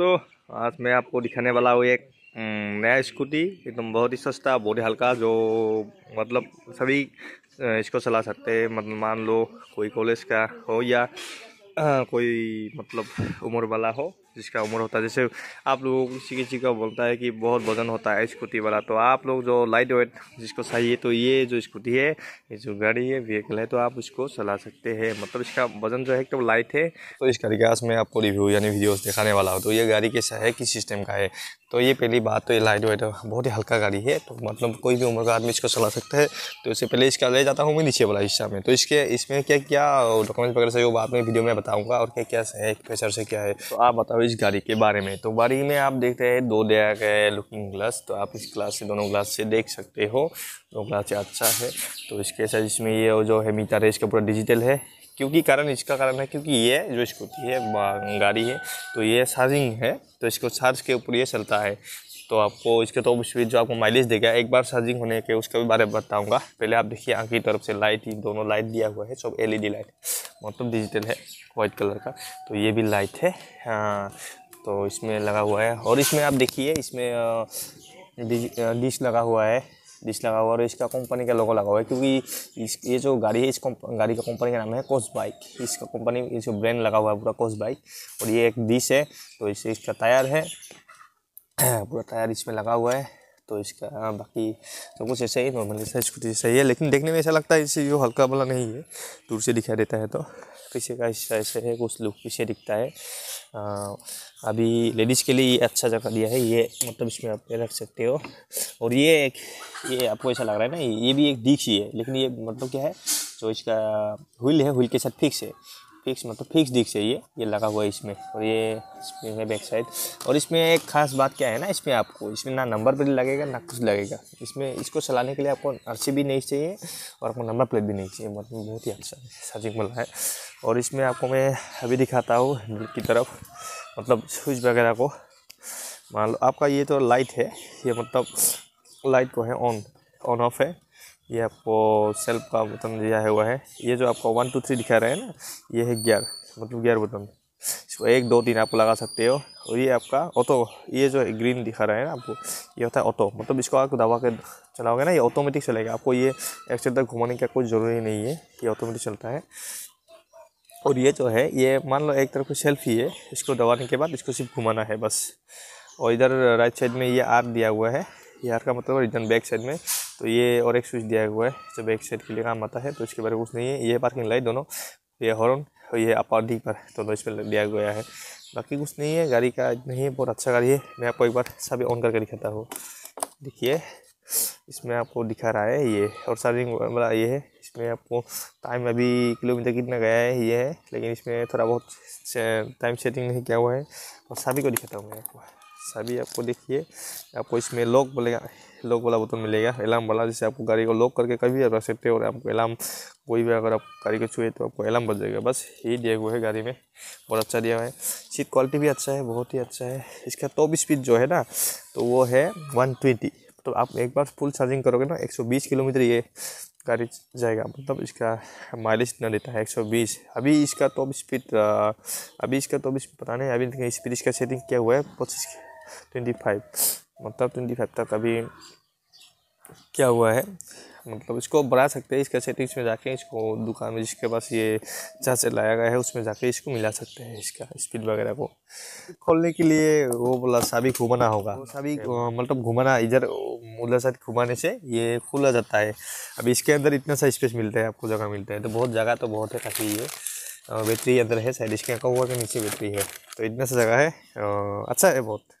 दोस्तों आज मैं आपको दिखाने वाला हूँ एक नया स्कूटी एकदम बहुत ही सस्ता बहुत ही हल्का जो मतलब सभी इसको चला सकते हैं मतलब मान लो कोई कॉलेज का हो या कोई मतलब उम्र वाला हो जिसका उम्र होता है जैसे आप लोगों को किसी किसी का बोलता है कि बहुत वजन होता है स्कूटी वाला तो आप लोग जो लाइट वेट जिसको चाहिए तो ये जो स्कूटी है ये जो गाड़ी है व्हीकल है तो आप उसको चला सकते हैं मतलब इसका वजन जो है एकदम तो लाइट है तो इस गाड़ी का मैं आपको रिव्यू यानी वीडियो दिखाने वाला हूँ तो ये गाड़ी कैसा है किस सिस्टम का है तो ये पहली बात तो ये लाइट वाइट बहुत ही हल्का गाड़ी है तो मतलब कोई भी उम्र का आदमी इसको चला सकता है तो इससे पहले इसका ले जाता हूँ मैं नीचे वाला हिस्सा में तो इसके इसमें क्या क्या डॉक्यूमेंट्स वगैरह से वो बाद में वीडियो में बताऊँगा और क्या क्या है फीचर से क्या है तो आप बताओ इस गाड़ी के बारे में तो गाड़ी में आप देखते हैं दो दिया गया लुकिंग ग्लास तो आप इस ग्लास से दोनों ग्लास से देख सकते हो दो ग्लास अच्छा है तो इसके साथ इसमें ये जो है मीटर है इसका पूरा डिजिटल है क्योंकि कारण इसका कारण है क्योंकि ये जो स्कूटी है गाड़ी है तो ये चार्जिंग है तो इसको चार्ज के ऊपर ये चलता है तो आपको इसके तो स्पीड जो आपको माइलेज देगा एक बार चार्जिंग होने के उसके बारे में बताऊंगा पहले आप देखिए आँख की तरफ से लाइट ही दोनों लाइट दिया हुआ है सब एलईडी लाइट मतलब डिजिटल है वाइट कलर का तो ये भी लाइट है हाँ तो इसमें लगा हुआ है और इसमें आप देखिए इसमें डिश लगा हुआ है डिश लगा हुआ है और इसका कंपनी का लोगो लगा हुआ है क्योंकि इस ये जो गाड़ी है इस गाड़ी का कंपनी का नाम है कोस बाइक इसका कंपनी इसका ब्रांड लगा हुआ है पूरा कोस बाइक और ये एक डिश है तो इसे इसका टायर है पूरा टायर इसमें लगा हुआ है तो इसका हाँ बाकी सब कुछ ऐसा ही नॉर्मल ऐसा स्कूटी सही ही है लेकिन देखने में ऐसा लगता है इससे जो हल्का वाला नहीं है दूर से दिखाई देता है तो पीछे का हिस्सा ऐसे है कुछ लुक पीछे दिखता है आ, अभी लेडीज़ के लिए अच्छा जगह दिया है ये मतलब इसमें आप रख सकते हो और ये एक ये आपको ऐसा लग रहा है ना ये भी एक डिक्स ही है लेकिन ये मतलब क्या है जो इसका व्हील है व्हील के साथ फिक्स है फिक्स मतलब फिक्स दिख चाहिए ये ये लगा हुआ है इसमें और ये स्प्रिंग है बैक साइड और इसमें एक खास बात क्या है ना इसमें आपको इसमें ना नंबर प्लेट लगेगा ना कुछ लगेगा इसमें इसको चलाने के लिए आपको आर भी नहीं चाहिए और आपको नंबर प्लेट भी नहीं चाहिए मतलब बहुत ही अच्छा सर्जिंग वाला है और इसमें आपको मैं अभी दिखाता हूँ हैंडल की तरफ मतलब स्विच वगैरह को मान लो आपका ये तो लाइट है ये मतलब लाइट को है ऑन ऑन ऑफ है ये आपको सेल्फ का बटन दिया हुआ है ये जो आपको वन टू थ्री दिखा रहे हैं ना ये है गियर मतलब गियर बटन इसको एक दो तीन आप लगा सकते हो और ये आपका ऑटो ये जो ग्रीन दिखा रहा है ना आपको ये होता है ऑटो मतलब इसको आप दबा के चलाओगे ना ये ऑटोमेटिक चलेगा आपको ये तक घुमाने का कोई ज़रूरी नहीं है ये ऑटोमेटिक चलता है और ये जो है ये मान लो एक तरफ सेल्फ ही है इसको दबाने के बाद इसको सिर्फ घुमाना है बस और इधर राइट साइड में ये आर दिया हुआ है ये आर का मतलब इधर बैक साइड में तो ये और एक स्विच दिया हुआ है जब एक साइड के लिए काम आता है तो इसके बारे में कुछ नहीं है ये पार्किंग लाइट दोनों ये हॉर्न और ये अपार्डी पर दोनों इसमें दिया गया है बाकी कुछ नहीं है गाड़ी का नहीं है बहुत अच्छा गाड़ी है मैं आपको एक बार सभी ऑन करके दिखाता हूँ देखिए इसमें आपको दिखा रहा है ये और चार्जिंग वाला ये है इसमें आपको टाइम अभी किलोमीटर कितना गया है ये है लेकिन इसमें थोड़ा बहुत टाइम सेटिंग नहीं किया हुआ है और सभी को दिखाता हूँ मैं आपको सभी आपको देखिए आपको इसमें लॉक बोलेगा लॉक वाला बटन मिलेगा अलार्म वाला जिससे आपको गाड़ी को लॉक करके कभी आप रख सकते हो और आपको अलार्म कोई भी अगर आप गाड़ी को छुए तो आपको अलार्म बज जाएगा बस ये दिया हुआ है गाड़ी में बहुत अच्छा दिया हुआ है सीट क्वालिटी भी अच्छा है बहुत ही अच्छा है इसका टॉप स्पीड जो है ना तो वो है वन ट्वेंटी तो आप एक बार फुल चार्जिंग करोगे ना बीस किलोमीटर ये गाड़ी जाएगा मतलब इसका माइलेज इतना देता है 120 अभी इसका टॉप स्पीड अभी इसका टॉप स्पीड पता नहीं अभी स्पीड इसका सेटिंग क्या हुआ है पच्चीस ट्वेंटी फाइव मतलब ट्वेंटी फाइव तक अभी क्या हुआ है मतलब इसको बढ़ा सकते हैं इसके सेटिंग्स में जाके इसको दुकान में जिसके पास ये जहाँ से लाया गया है उसमें जाके इसको मिला सकते हैं इसका स्पीड वगैरह को खोलने के लिए वो बोला साबिक घुमाना होगा वो साबिक मतलब घुमाना इधर उधर साइड घुमाने से ये खुला जाता है अब इसके अंदर इतना सा स्पेस मिलता है आपको जगह मिलता है तो बहुत जगह तो बहुत है काफ़ी ये बैटरी अंदर है साइड इसके हुआ के नीचे बैटरी है तो इतना सा जगह है अच्छा है बहुत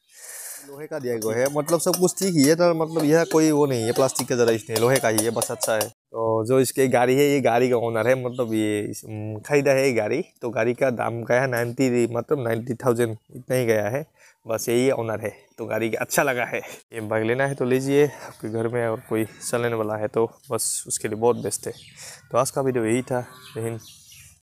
लोहे का दिया गया है मतलब सब कुछ ठीक ही है तो मतलब यह कोई वो नहीं है प्लास्टिक का ज़रा इसने लोहे का ही है बस अच्छा है तो जो इसके गाड़ी है ये गाड़ी का ओनर है मतलब ये खरीदा है ये गाड़ी तो गाड़ी का दाम गया है नाइन्टी मतलब नाइन्टी थाउजेंड इतना ही गया है बस यही ओनर है तो गाड़ी का अच्छा लगा है ये बाइक लेना है तो लीजिए आपके घर में और कोई चलने वाला है तो बस उसके लिए बहुत बेस्ट है तो आज का वीडियो यही था लेकिन